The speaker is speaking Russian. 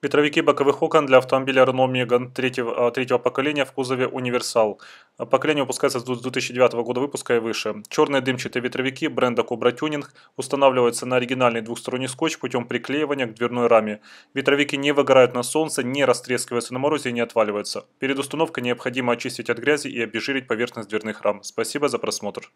Ветровики боковых окон для автомобиля Renault Megane третьего, а, третьего поколения в кузове «Универсал». Поколение выпускается с 2009 года выпуска и выше. Черные дымчатые ветровики бренда Cobra Tuning устанавливаются на оригинальный двухсторонний скотч путем приклеивания к дверной раме. Ветровики не выгорают на солнце, не растрескиваются на морозе и не отваливаются. Перед установкой необходимо очистить от грязи и обезжирить поверхность дверных рам. Спасибо за просмотр.